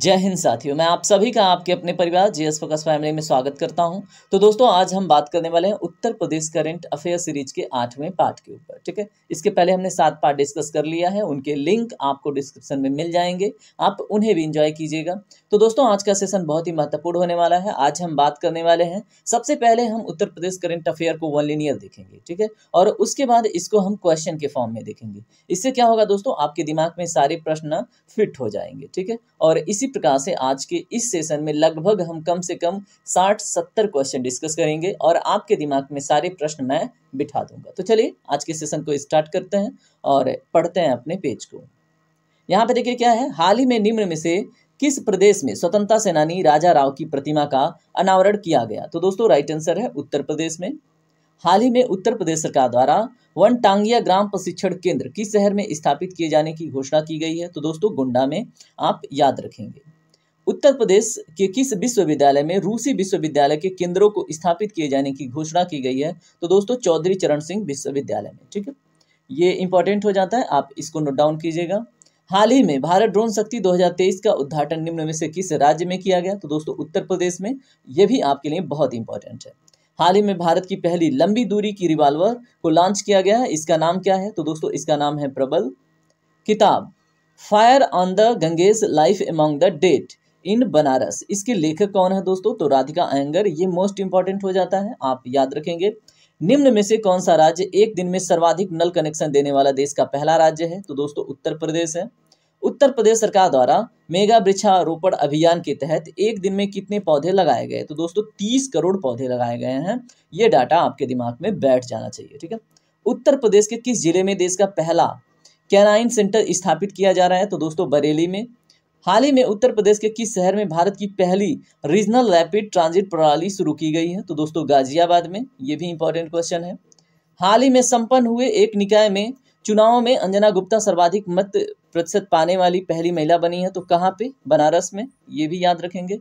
जय हिंद साथियों मैं आप सभी का आपके अपने परिवार जी एस फोकस फैमिली में स्वागत करता हूं तो दोस्तों आज हम बात करने वाले हैं Uttar Pradesh current affair series के आठवें पार्ट के ऊपर ठीक है इसके पहले हमने सात पार्ट डिस्कस कर लिया है उनके लिंक आपको डिस्क्रिप्शन में मिल जाएंगे आप उन्हें भी इंजॉय कीजिएगा तो दोस्तों आज का सेशन बहुत ही महत्वपूर्ण होने वाला है आज हम बात करने वाले हैं सबसे पहले हम उत्तर प्रदेश करेंट अफेयर को वन लीनियर देखेंगे ठीक है और उसके बाद इसको हम क्वेश्चन के फॉर्म में देखेंगे इससे क्या होगा दोस्तों आपके दिमाग में सारे प्रश्न फिट हो जाएंगे ठीक है और इस इसी प्रकार से आज के इस सेशन में लगभग हम कम से कम साठ सत्तर क्वेश्चन डिस्कस करेंगे और आपके दिमाग में सारे प्रश्न मैं बिठा दूंगा तो चलिए आज के सेशन को स्टार्ट करते हैं और पढ़ते हैं अपने पेज को यहाँ पे देखिए क्या है हाल ही में निम्न में से किस प्रदेश में स्वतंत्रता सेनानी राजा राव की प्रतिमा का अनावरण किया गया तो दोस्तों राइट आंसर है उत्तर प्रदेश में हाल ही में उत्तर प्रदेश सरकार द्वारा वन टांगिया ग्राम प्रशिक्षण केंद्र किस शहर में स्थापित किए जाने की घोषणा की गई है तो दोस्तों गोंडा में आप याद रखेंगे उत्तर प्रदेश के किस विश्वविद्यालय में रूसी विश्वविद्यालय के केंद्रों को स्थापित किए जाने की घोषणा की गई है तो दोस्तों चौधरी चरण सिंह विश्वविद्यालय में ठीक है ये इंपॉर्टेंट हो जाता है आप इसको नोट डाउन कीजिएगा हाल ही में भारत ड्रोन शक्ति 2023 का उद्घाटन निम्न में से किस राज्य में किया गया तो दोस्तों उत्तर प्रदेश में यह भी आपके लिए बहुत इंपॉर्टेंट है हाल ही में भारत की पहली लंबी दूरी की रिवाल्वर को लॉन्च किया गया है इसका नाम क्या है तो दोस्तों इसका नाम है प्रबल किताब fire on the Ganges life among the dead in Banaras इसके लेखक कौन है दोस्तों तो राधिका अयंगर ये मोस्ट इंपॉर्टेंट हो जाता है आप याद रखेंगे निम्न में से कौन सा राज्य एक दिन में सर्वाधिक नल कनेक्शन देने वाला देश का पहला राज्य है तो दोस्तों उत्तर प्रदेश है उत्तर प्रदेश सरकार द्वारा मेगा वृक्षारोपण अभियान के तहत एक दिन में कितने पौधे लगाए गए तो दोस्तों तीस करोड़ पौधे लगाए गए हैं ये डाटा आपके दिमाग में बैठ जाना चाहिए ठीक है उत्तर प्रदेश के किस जिले में देश का पहला कैनाइन सेंटर स्थापित किया जा रहा है तो दोस्तों बरेली में हाल ही में उत्तर प्रदेश के किस शहर में भारत की पहली रीजनल रैपिड ट्रांजिट प्रणाली शुरू की गई है तो दोस्तों गाजियाबाद में ये भी इंपॉर्टेंट क्वेश्चन है हाल ही में संपन्न हुए एक निकाय में चुनाव में अंजना गुप्ता सर्वाधिक मत प्रतिशत पाने वाली पहली महिला बनी है तो कहाँ पे बनारस में ये भी याद रखेंगे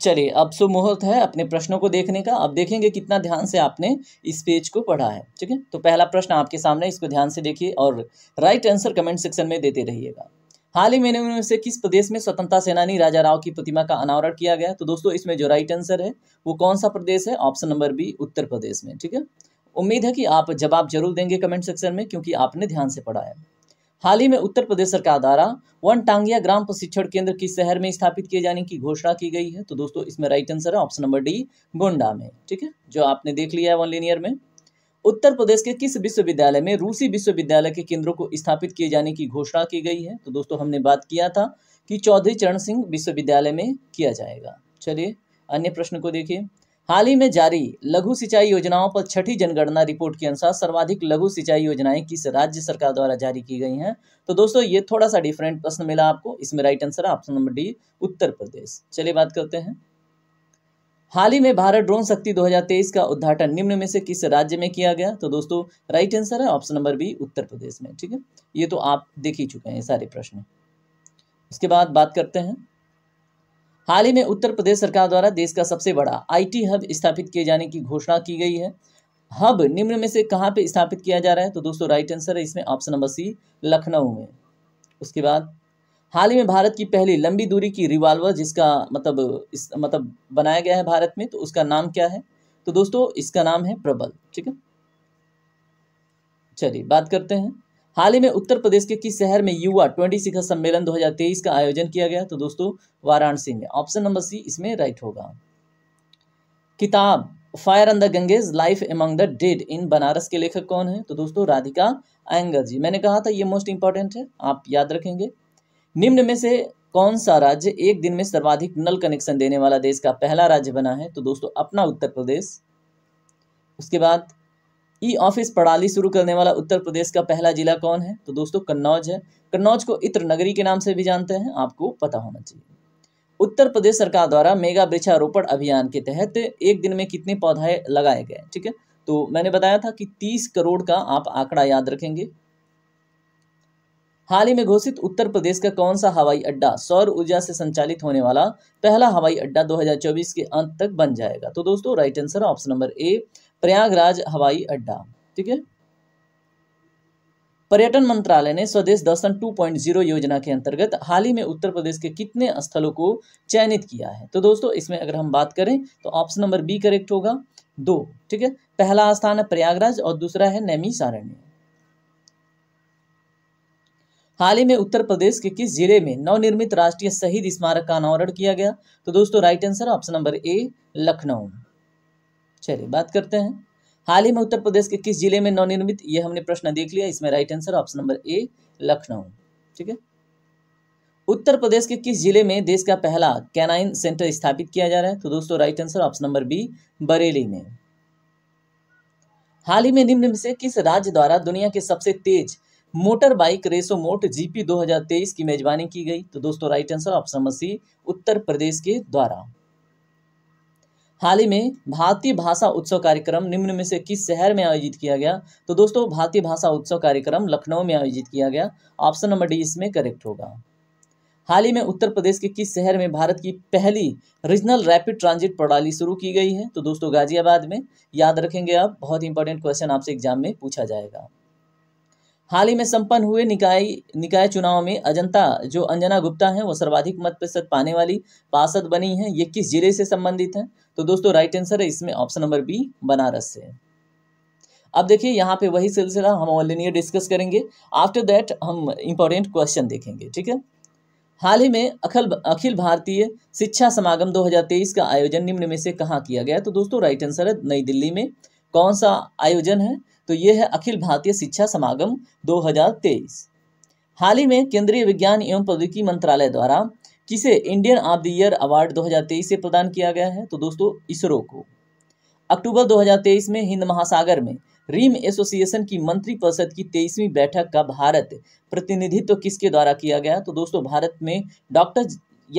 चलिए अब सो मुहूर्त है अपने प्रश्नों को देखने का अब देखेंगे कितना ध्यान से आपने इस पेज को पढ़ा है ठीक है तो पहला प्रश्न आपके सामने इसको ध्यान से देखिए और राइट आंसर कमेंट सेक्शन में देते रहिएगा हाल ही महीने में से किस प्रदेश में स्वतंत्रता सेनानी राजा राव की प्रतिमा का अनावरण किया गया तो दोस्तों इसमें जो राइट आंसर है वो कौन सा प्रदेश है option number B Uttar Pradesh में ठीक है उम्मीद है कि आप जवाब जरूर देंगे कमेंट सेक्शन में क्योंकि आपने ध्यान से पढ़ा है हाल ही में उत्तर प्रदेश सरकार द्वारा वन टांगिया ग्राम प्रशिक्षण केंद्र किस शहर में स्थापित किए जाने की घोषणा की गई है तो दोस्तों इसमें राइट आंसर है ऑप्शन नंबर डी गोंडा में ठीक है जो आपने देख लिया है वन लिनियर में उत्तर प्रदेश के किस विश्वविद्यालय में रूसी विश्वविद्यालय के केंद्रों को स्थापित किए जाने की घोषणा की गई है तो दोस्तों हमने बात किया था कि चौधरी चरण सिंह विश्वविद्यालय में किया जाएगा चलिए अन्य प्रश्न को देखिए हाल ही में जारी लघु सिंचाई योजनाओं पर छठी जनगणना रिपोर्ट के अनुसार सर्वाधिक लघु सिंचाई योजनाएं किस राज्य सरकार द्वारा जारी की गई हैं तो दोस्तों ये थोड़ा सा डिफरेंट प्रश्न मिला आपको इसमें राइट आंसर है option number D Uttar Pradesh चलिए बात करते हैं हाल ही में भारत ड्रोन शक्ति 2023 का उद्घाटन निम्न में से किस राज्य में किया गया तो दोस्तों राइट आंसर है option number B Uttar Pradesh में ठीक है ये तो आप देख ही चुके हैं सारे प्रश्न उसके बाद बात करते हैं हाल ही में उत्तर प्रदेश सरकार द्वारा देश का सबसे बड़ा आईटी हब स्थापित किए जाने की घोषणा की गई है हब निम्न में से कहाँ पे स्थापित किया जा रहा है तो दोस्तों राइट आंसर है इसमें ऑप्शन नंबर सी लखनऊ में उसके बाद हाल ही में भारत की पहली लंबी दूरी की रिवाल्वर जिसका मतलब इस मतलब बनाया गया है भारत में तो उसका नाम क्या है तो दोस्तों इसका नाम है प्रबल ठीक है चलिए बात करते हैं हाल ही में उत्तर प्रदेश के किस शहर में युवा ट्वेंटी शिखर सम्मेलन 2023 का आयोजन किया गया तो दोस्तों वाराणसी में ऑप्शन नंबर सी इसमें राइट होगा किताब फायर अंदर Ganges life among the dead in Banaras के लेखक कौन है तो दोस्तों राधिका एंगर जी मैंने कहा था ये मोस्ट इंपॉर्टेंट है आप याद रखेंगे निम्न में से कौन सा राज्य एक दिन में सर्वाधिक नल कनेक्शन देने वाला देश का पहला राज्य बना है तो दोस्तों अपना उत्तर प्रदेश उसके बाद ई ऑफिस प्रणाली शुरू करने वाला उत्तर प्रदेश का पहला जिला कौन है तो दोस्तों कन्नौज है कन्नौज को इत्र नगरी के नाम से भी जानते हैं आपको पता होना चाहिए उत्तर प्रदेश सरकार द्वारा मेगा वृक्षारोपण अभियान के तहत एक दिन में कितने पौधे लगाए गए ठीक है तो मैंने बताया था कि तीस करोड़ का आप आंकड़ा याद रखेंगे हाल ही में घोषित उत्तर प्रदेश का कौन सा हवाई अड्डा सौर ऊर्जा से संचालित होने वाला पहला हवाई अड्डा 2024 के अंत तक बन जाएगा तो दोस्तों right answer option number A Prayagraj हवाई अड्डा ठीक है पर्यटन मंत्रालय ने स्वदेश दर्शन 2.0 योजना के अंतर्गत हाल ही में उत्तर प्रदेश के कितने स्थलों को चयनित किया है तो दोस्तों इसमें अगर हम बात करें तो ऑप्शन नंबर बी करेक्ट होगा दो ठीक है पहला स्थान है प्रयागराज और दूसरा है नैमी सारण्य हाल ही में उत्तर प्रदेश के किस जिले में नवनिर्मित राष्ट्रीय शहीद स्मारक का अनावरण किया गया तो दोस्तों right answer option number A Lucknow चलिए बात करते हैं हाल ही में उत्तर प्रदेश के किस जिले में नवनिर्मित ये हमने प्रश्न देख लिया इसमें right answer option number A Lucknow ठीक है उत्तर प्रदेश के किस जिले में देश का पहला कैनाइन सेंटर स्थापित किया जा रहा है तो दोस्तों right answer option number B Bareilly में हाल ही में निम्न से किस राज्य द्वारा दुनिया के सबसे तेज मोटर बाइक रेसो मोट जीपी 2023 की मेजबानी की गई तो दोस्तों right answer option number C Uttar Pradesh के द्वारा हाल ही में भारतीय भाषा उत्सव कार्यक्रम निम्न में से किस शहर में आयोजित किया गया तो दोस्तों भारतीय भाषा उत्सव कार्यक्रम लखनऊ में आयोजित किया गया ऑप्शन नंबर डी इसमें करेक्ट होगा हाल ही में उत्तर प्रदेश के किस शहर में भारत की पहली रीजनल रैपिड ट्रांजिट प्रणाली शुरू की गई है तो दोस्तों गाजियाबाद में याद रखेंगे आप बहुत इंपॉर्टेंट क्वेश्चन आपसे एग्जाम में पूछा जाएगा हाल ही में संपन्न हुए निकाय निकाय चुनाव में अजंता जो अंजना गुप्ता हैं वो सर्वाधिक मत प्रतिशत पाने वाली पार्षद बनी हैं ये किस जिले से संबंधित हैं तो दोस्तों राइट आंसर है इसमें ऑप्शन नंबर बी बनारस से अब देखिए यहाँ पे वही सिलसिला हम ऑलिनियर डिस्कस करेंगे आफ्टर दैट हम इम्पोर्टेंट क्वेश्चन देखेंगे ठीक है हाल ही में अखिल अखिल भारतीय शिक्षा समागम 2023 का आयोजन निम्न में से कहाँ किया गया तो दोस्तों राइट आंसर है नई दिल्ली में कौन सा आयोजन है तो ये है अखिल भारतीय शिक्षा समागम 2023 हाल ही में केंद्रीय विज्ञान एवं प्रौद्योगिकी मंत्रालय द्वारा किसे Indian of the year award 2023 से प्रदान किया गया है तो दोस्तों इसरो को अक्टूबर 2023 में हिंद महासागर में रीम एसोसिएशन की मंत्री परिषद की तेईसवीं बैठक का भारत प्रतिनिधित्व तो किसके द्वारा किया गया तो दोस्तों भारत में डॉक्टर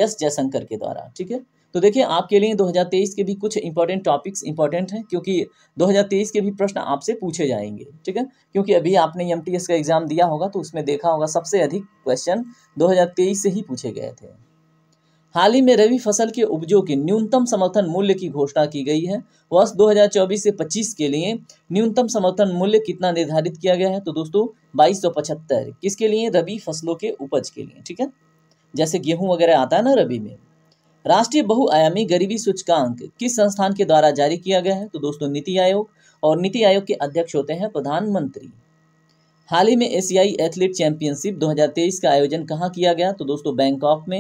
एस जयशंकर के द्वारा ठीक है तो देखिए आपके लिए 2023 के भी कुछ इंपॉर्टेंट टॉपिक्स इंपॉर्टेंट हैं क्योंकि 2023 के भी प्रश्न आपसे पूछे जाएंगे ठीक है क्योंकि अभी आपने एम का एग्ज़ाम दिया होगा तो उसमें देखा होगा सबसे अधिक क्वेश्चन 2023 से ही पूछे गए थे हाल ही में रबी फसल के उपजों के न्यूनतम समर्थन मूल्य की घोषणा की गई है वर्ष 2024 से 25 के लिए न्यूनतम समर्थन मूल्य कितना निर्धारित किया गया है तो दोस्तों बाईस किसके लिए रबी फसलों के उपज के लिए ठीक है जैसे गेहूं वगैरह आता है ना रबी में राष्ट्रीय बहुआयामी गरीबी सूचकांक किस संस्थान के द्वारा जारी किया गया है तो दोस्तों नीति आयोग और नीति आयोग के अध्यक्ष होते हैं प्रधानमंत्री हाल ही में एशियाई एथलीट चैंपियनशिप 2023 का आयोजन कहाँ किया गया तो दोस्तों बैंकॉक में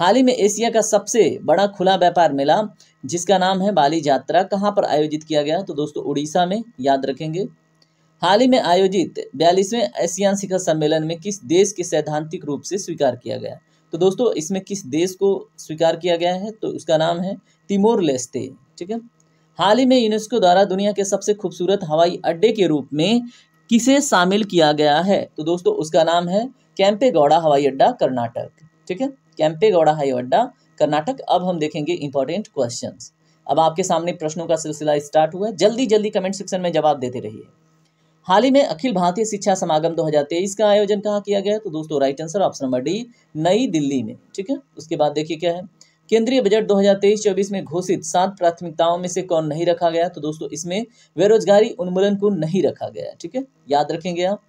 हाल ही में एशिया का सबसे बड़ा खुला व्यापार मेला जिसका नाम है बाली यात्रा कहाँ पर आयोजित किया गया तो दोस्तों उड़ीसा में याद रखेंगे हाल ही में आयोजित बयालीसवें एशियान शिखर सम्मेलन में किस देश के सैद्धांतिक रूप से स्वीकार किया गया तो दोस्तों इसमें किस देश को स्वीकार किया गया है तो उसका नाम है तिमोर लेस्ते ठीक है हाल ही में यूनेस्को द्वारा दुनिया के सबसे खूबसूरत हवाई अड्डे के रूप में किसे शामिल किया गया है तो दोस्तों उसका नाम है कैंपेगौड़ा हवाई अड्डा कर्नाटक ठीक है कैंपेगौड़ा हवाई अड्डा कर्नाटक अब हम देखेंगे इंपॉर्टेंट क्वेश्चन अब आपके सामने प्रश्नों का सिलसिला स्टार्ट हुआ है जल्दी जल्दी कमेंट सेक्शन में जवाब देते रहिए हाल ही में अखिल भारतीय शिक्षा समागम 2023 का आयोजन कहाँ किया गया तो दोस्तों right answer option number D New Delhi में ठीक है उसके बाद देखिए क्या है केंद्रीय बजट 2023-24 में घोषित सात प्राथमिकताओं में से कौन नहीं रखा गया तो दोस्तों इसमें बेरोजगारी उन्मूलन को नहीं रखा गया ठीक है याद रखेंगे आप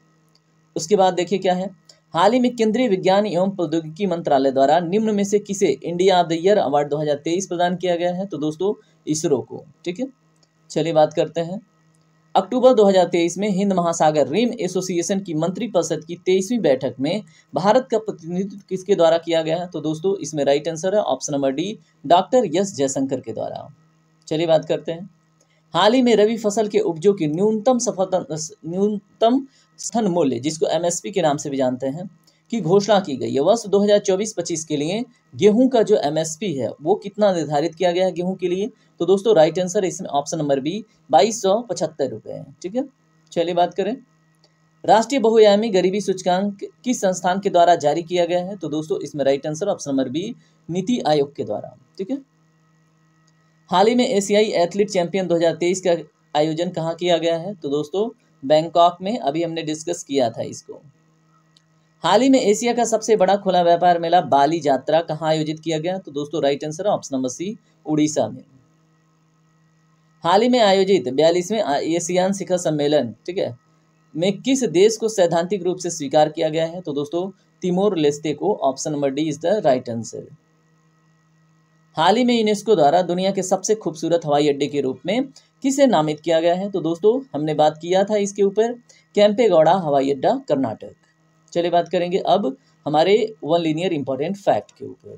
उसके बाद देखिए क्या है हाल ही में केंद्रीय विज्ञान एवं प्रौद्योगिकी मंत्रालय द्वारा निम्न में से किसे India of the year award दो प्रदान किया गया है तो दोस्तों इसरो को ठीक है चलिए बात करते हैं अक्टूबर 2023 में हिंद महासागर रिम एसोसिएशन की मंत्री परिषद की तेईसवीं बैठक में भारत का प्रतिनिधित्व किसके द्वारा किया गया तो दोस्तों इसमें राइट आंसर है option number D doctor S Jaishankar के द्वारा चलिए बात करते हैं हाल ही में रवि फसल के उपजों की न्यूनतम सफलता न्यूनतम स्थन मूल्य जिसको एम के नाम से भी जानते हैं की घोषणा की गई है वर्ष दो हजार के लिए गेहूं का जो एम है वो कितना निर्धारित किया गया है गेहूं के लिए तो दोस्तों राइट आंसर इसमें ऑप्शन नंबर बी बाईस सौ पचहत्तर रुपये है ठीक है चलिए बात करें राष्ट्रीय बहुआयामी गरीबी सूचकांक किस संस्थान के द्वारा जारी किया गया है तो दोस्तों इसमें right answer option number B Niti Aayog के द्वारा ठीक है हाल ही में एशियाई एथलीट चैंपियन 2023 का आयोजन कहाँ किया गया है तो दोस्तों बैंकॉक में अभी हमने डिस्कस किया था इसको हाल ही में एशिया का सबसे बड़ा खुला व्यापार मेला बाली यात्रा कहाँ आयोजित किया गया तो दोस्तों right answer option number C Orissa में हाल ही में आयोजित बयालीसवें एशियान शिखर सम्मेलन ठीक है में किस देश को सैद्धांतिक रूप से स्वीकार किया गया है तो दोस्तों तिमोर लेस्ते को option number D is the right answer हाल ही में यूनेस्को द्वारा दुनिया के सबसे खूबसूरत हवाई अड्डे के रूप में किसे नामित किया गया है तो दोस्तों हमने बात किया था इसके ऊपर कैंपेगौड़ा हवाई अड्डा कर्नाटक चलिए बात करेंगे अब हमारे वन लीनियर इंपॉर्टेंट फैक्ट के ऊपर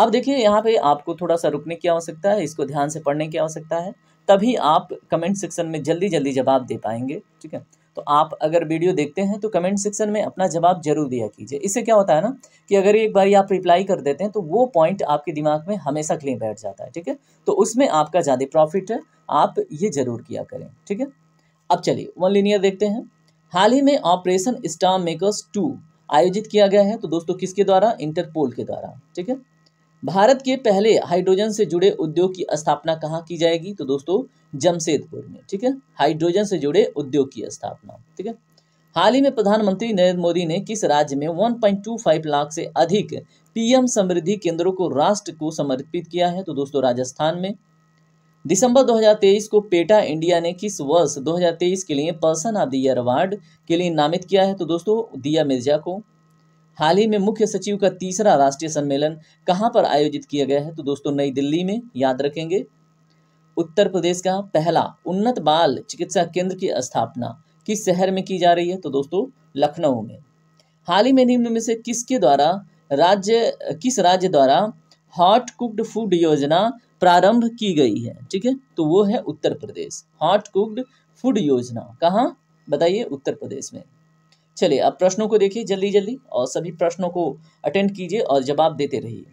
अब देखिए यहाँ पे आपको थोड़ा सा रुकने की आवश्यकता है इसको ध्यान से पढ़ने की आवश्यकता है तभी आप कमेंट सेक्शन में जल्दी जल्दी जवाब दे पाएंगे ठीक है तो आप अगर वीडियो देखते हैं तो कमेंट सेक्शन में अपना जवाब जरूर दिया कीजिए इससे क्या होता है ना कि अगर एक बार आप रिप्लाई कर देते हैं तो वो पॉइंट आपके दिमाग में हमेशा क्लियर बैठ जाता है ठीक है तो उसमें आपका ज़्यादा प्रॉफिट है आप ये ज़रूर किया करें ठीक है अब चलिए वन लीनियर देखते हैं हाल ही में ऑपरेशन स्टार मेकर्स टू आयोजित किया गया है तो दोस्तों किसके द्वारा इंटरपोल के द्वारा ठीक है भारत के पहले हाइड्रोजन से जुड़े उद्योग की स्थापना कहाँ की जाएगी तो दोस्तों जमशेदपुर में ठीक है हाइड्रोजन से जुड़े उद्योग की स्थापना ठीक है हाल ही में प्रधानमंत्री नरेंद्र मोदी ने किस राज्य में 1.25 लाख से अधिक पीएम समृद्धि केंद्रों को राष्ट्र को समर्पित किया है तो दोस्तों राजस्थान में दिसंबर 2023 को पेटा इंडिया ने किस वर्ष 2023 के लिए person of the year award के लिए नामित किया है तो दोस्तों दिया मिर्जा को हाल ही में मुख्य सचिव का तीसरा राष्ट्रीय सम्मेलन कहाँ पर आयोजित किया गया है तो दोस्तों नई दिल्ली में याद रखेंगे उत्तर प्रदेश का पहला उन्नत बाल चिकित्सा केंद्र की स्थापना किस शहर में की जा रही है तो दोस्तों लखनऊ में हाल ही में निम्न में से किसके द्वारा राज्य किस राज्य द्वारा हॉट कुक्ड फूड योजना प्रारंभ की गई है ठीक है तो वो है Uttar Pradesh hot cooked food योजना कहाँ बताइए उत्तर प्रदेश में चलिए अब प्रश्नों को देखिए जल्दी जल्दी और सभी प्रश्नों को अटेंड कीजिए और जवाब देते रहिए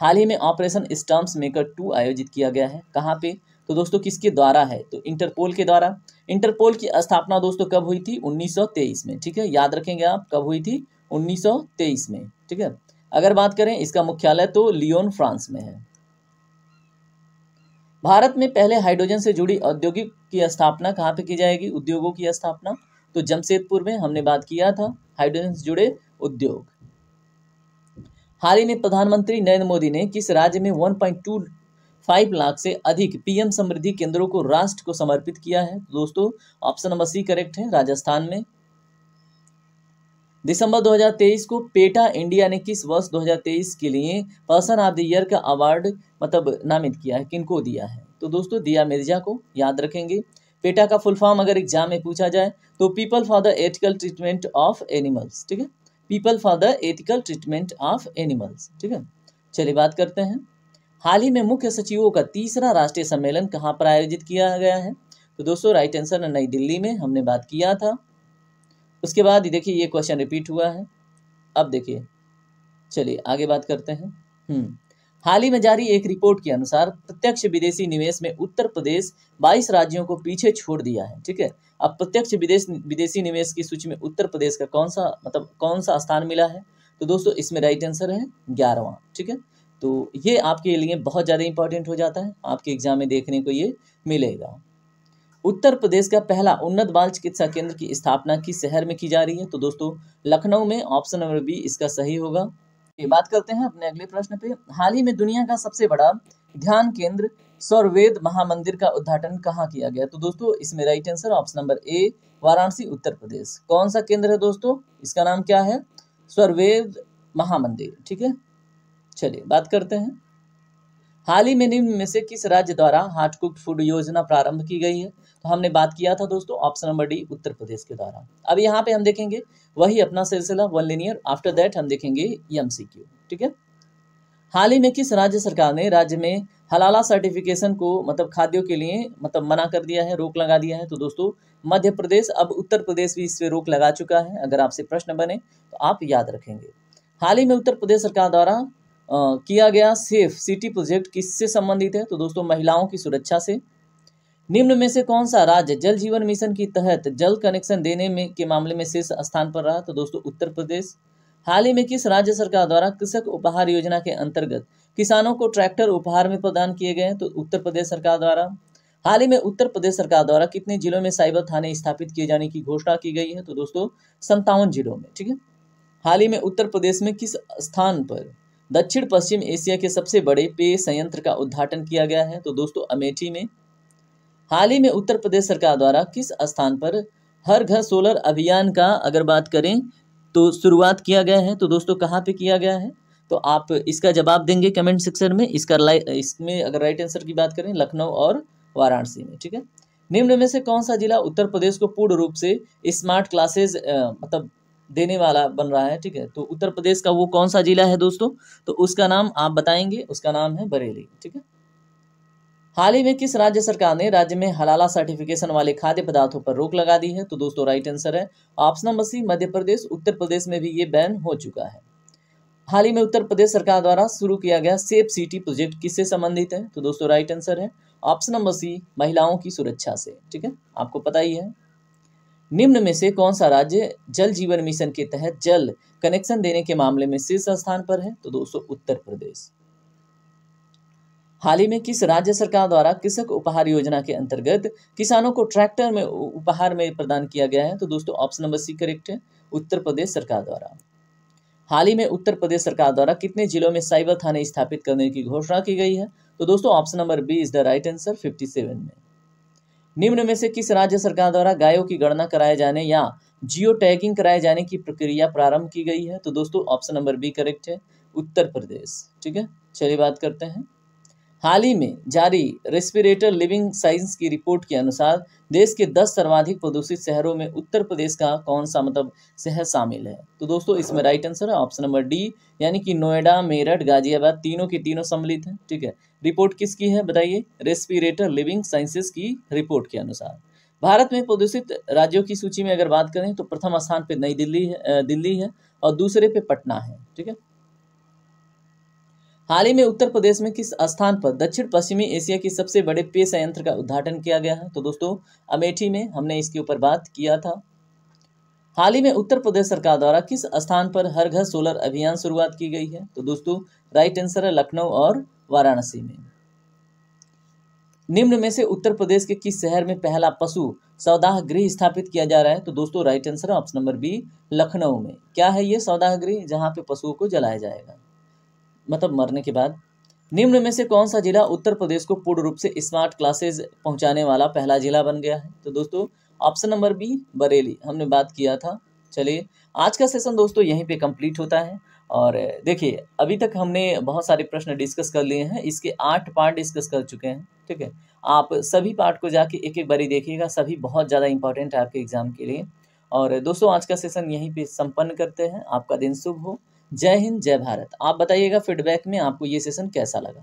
हाल ही में ऑपरेशन स्टम्प्स मेकर टू आयोजित किया गया है कहाँ पे तो दोस्तों किसके द्वारा है तो इंटरपोल के द्वारा इंटरपोल की स्थापना दोस्तों कब हुई थी 1923 में ठीक है याद रखेंगे आप कब हुई थी 1923 में ठीक है अगर बात करें इसका मुख्यालय तो लियोन फ्रांस में है भारत में पहले हाइड्रोजन से जुड़ी औद्योगिक की स्थापना कहाँ पे की जाएगी उद्योगों की स्थापना तो जमशेदपुर में हमने बात किया था हाइड्रोजन से जुड़े उद्योग हाल ही में प्रधानमंत्री नरेंद्र मोदी ने किस राज्य में 1.25 लाख से अधिक पीएम समृद्धि केंद्रों को राष्ट्र को समर्पित किया है दोस्तों ऑप्शन नंबर सी करेक्ट है राजस्थान में दिसंबर 2023 को पेटा इंडिया ने किस वर्ष 2023 के लिए पर्सन ऑफ द ईयर का अवार्ड मतलब नामित किया है किनको दिया है तो दोस्तों दिया मिर्जा को याद रखेंगे पेटा का फुल फॉर्म अगर एग्जाम में पूछा जाए तो people for the ethical treatment of animals ठीक है people for the ethical treatment of animals ठीक है चलिए बात करते हैं हाल ही में मुख्य सचिवों का तीसरा राष्ट्रीय सम्मेलन कहाँ पर आयोजित किया गया है तो दोस्तों राइट आंसर नई दिल्ली में हमने बात किया था उसके बाद देखिए ये क्वेश्चन रिपीट हुआ है अब देखिए चलिए आगे बात करते हैं हम्म हाल ही में जारी एक रिपोर्ट के अनुसार प्रत्यक्ष विदेशी निवेश में उत्तर प्रदेश 22 राज्यों को पीछे छोड़ दिया है ठीक है अब प्रत्यक्ष विदेश विदेशी निवेश की सूची में उत्तर प्रदेश का कौन सा मतलब कौन सा स्थान मिला है तो दोस्तों इसमें राइट आंसर है ग्यारहवा ठीक है तो ये आपके लिए बहुत ज़्यादा इंपॉर्टेंट हो जाता है आपके एग्जाम में देखने को ये मिलेगा उत्तर प्रदेश का पहला उन्नत बाल चिकित्सा केंद्र की स्थापना किस शहर में की जा रही है तो दोस्तों लखनऊ में ऑप्शन नंबर बी इसका सही होगा बात करते हैं अपने अगले प्रश्न पे हाल ही में दुनिया का सबसे बड़ा ध्यान केंद्र सौरवेद महामंदिर का उद्घाटन कहाँ किया गया तो दोस्तों इसमें right answer option number A Varanasi Uttar Pradesh कौन सा केंद्र है दोस्तों इसका नाम क्या है सौरवेद महामंदिर ठीक है चलिए बात करते हैं हाल ही में निम्न में से किस राज्य द्वारा हार्ट कुक फूड योजना प्रारंभ की गई है तो हमने बात किया था दोस्तों option number D Uttar Pradesh के द्वारा अब यहाँ पे हम देखेंगे वही अपना सिलसिला वन लीनियर आफ्टर दैट हम देखेंगे एम ठीक है हाल ही में किस राज्य सरकार ने राज्य में हलाला सर्टिफिकेशन को मतलब खाद्यों के लिए मतलब मना कर दिया है रोक लगा दिया है तो दोस्तों मध्य प्रदेश अब उत्तर प्रदेश भी इस पर रोक लगा चुका है अगर आपसे प्रश्न बने तो आप याद रखेंगे हाल ही में उत्तर प्रदेश सरकार द्वारा किया गया सेफ सिटी प्रोजेक्ट किससे संबंधित है तो दोस्तों महिलाओं की सुरक्षा से निम्न में से कौन सा राज्य जल जीवन मिशन के तहत जल कनेक्शन देने में के मामले में शीर्ष स्थान पर रहा तो दोस्तों उत्तर प्रदेश हाल ही में किस राज्य सरकार द्वारा कृषक उपहार योजना के अंतर्गत किसानों को ट्रैक्टर उपहार में प्रदान किए गए तो उत्तर प्रदेश सरकार द्वारा हाल ही में उत्तर प्रदेश सरकार द्वारा कितने जिलों में साइबर थाने स्थापित किए जाने की घोषणा की गई है तो दोस्तों संतावन जिलों में ठीक है हाल ही में उत्तर प्रदेश में किस स्थान पर दक्षिण पश्चिम एशिया के सबसे बड़े पेय संयंत्र का उद्घाटन किया गया है तो दोस्तों अमेठी में हाल ही में उत्तर प्रदेश सरकार द्वारा किस स्थान पर हर घर सोलर अभियान का अगर बात करें तो शुरुआत किया गया है तो दोस्तों कहाँ पे किया गया है तो आप इसका जवाब देंगे कमेंट सेक्शन में इसका इसमें अगर राइट आंसर की बात करें लखनऊ और वाराणसी में ठीक है निम्न में से कौन सा जिला उत्तर प्रदेश को पूर्ण रूप से स्मार्ट क्लासेज मतलब देने वाला बन रहा है ठीक है तो उत्तर प्रदेश का वो कौन सा जिला है दोस्तों तो उसका नाम आप बताएंगे उसका नाम है बरेली ठीक है हाल ही में किस राज्य सरकार ने राज्य में हलाला सर्टिफिकेशन वाले खाद्य पदार्थों पर रोक लगा दी है तो दोस्तों राइट आंसर है option number C Madhya Pradesh Uttar Pradesh में भी ये बैन हो चुका है हाल ही में उत्तर प्रदेश सरकार द्वारा शुरू किया गया सेफ सिटी प्रोजेक्ट किससे संबंधित है तो दोस्तों राइट आंसर है ऑप्शन नंबर सी महिलाओं की सुरक्षा से ठीक है आपको पता ही है निम्न में से कौन सा राज्य जल जीवन मिशन के तहत जल कनेक्शन देने के मामले में शीर्ष स्थान पर है तो दोस्तों उत्तर प्रदेश हाल ही में किस राज्य सरकार द्वारा कृषक उपहार योजना के अंतर्गत किसानों को ट्रैक्टर में उपहार में प्रदान किया गया है तो दोस्तों ऑप्शन नंबर सी करेक्ट है उत्तर प्रदेश सरकार द्वारा हाल ही में उत्तर प्रदेश सरकार द्वारा कितने जिलों में साइबर थाने स्थापित करने की घोषणा की गई है तो दोस्तों option number B is the right answer 57 में निम्न में से किस राज्य सरकार द्वारा गायों की गणना कराए जाने या जियो टैगिंग कराए जाने की प्रक्रिया प्रारंभ की गई है तो दोस्तों ऑप्शन नंबर बी करेक्ट है उत्तर प्रदेश ठीक है चलिए बात करते हैं हाल ही में जारी रेस्पिरेटर लिविंग साइंस की रिपोर्ट के अनुसार देश के 10 सर्वाधिक प्रदूषित शहरों में उत्तर प्रदेश का कौन सा मतलब शहर शामिल है तो दोस्तों इसमें राइट आंसर है ऑप्शन नंबर डी यानी कि नोएडा मेरठ गाजियाबाद तीनों के तीनों सम्मिलित हैं ठीक है रिपोर्ट किसकी है बताइए रेस्पिरेटर लिविंग साइंसेस की रिपोर्ट के अनुसार भारत में प्रदूषित राज्यों की सूची में अगर बात करें तो प्रथम स्थान पर नई दिल्ली है दिल्ली है और दूसरे पे पटना है ठीक है हाल ही में उत्तर प्रदेश में किस स्थान पर दक्षिण पश्चिमी एशिया के सबसे बड़े पेय संयंत्र का उद्घाटन किया गया है तो दोस्तों अमेठी में हमने इसके ऊपर बात किया था हाल ही में उत्तर प्रदेश सरकार द्वारा किस स्थान पर हर घर सोलर अभियान शुरुआत की गई है तो दोस्तों राइट आंसर है लखनऊ और वाराणसी में निम्न में से उत्तर प्रदेश के किस शहर में पहला पशु सौदाह गृह स्थापित किया जा रहा है तो दोस्तों right answer option number B Lucknow में क्या है ये सौदाह गृह जहाँ पे पशुओं को जलाया जाएगा मतलब मरने के बाद निम्न में से कौन सा जिला उत्तर प्रदेश को पूर्ण रूप से स्मार्ट क्लासेस पहुंचाने वाला पहला जिला बन गया है तो दोस्तों ऑप्शन नंबर बी बरेली हमने बात किया था चलिए आज का सेशन दोस्तों यहीं पे कंप्लीट होता है और देखिए अभी तक हमने बहुत सारे प्रश्न डिस्कस कर लिए हैं इसके आठ पार्ट डिस्कस कर चुके हैं ठीक है आप सभी पार्ट को जाके एक एक बारी देखिएगा सभी बहुत ज़्यादा इंपॉर्टेंट है आपके एग्ज़ाम के लिए और दोस्तों आज का सेशन यहीं पर संपन्न करते हैं आपका दिन शुभ हो जय हिंद जय भारत आप बताइएगा फीडबैक में आपको ये सेशन कैसा लगा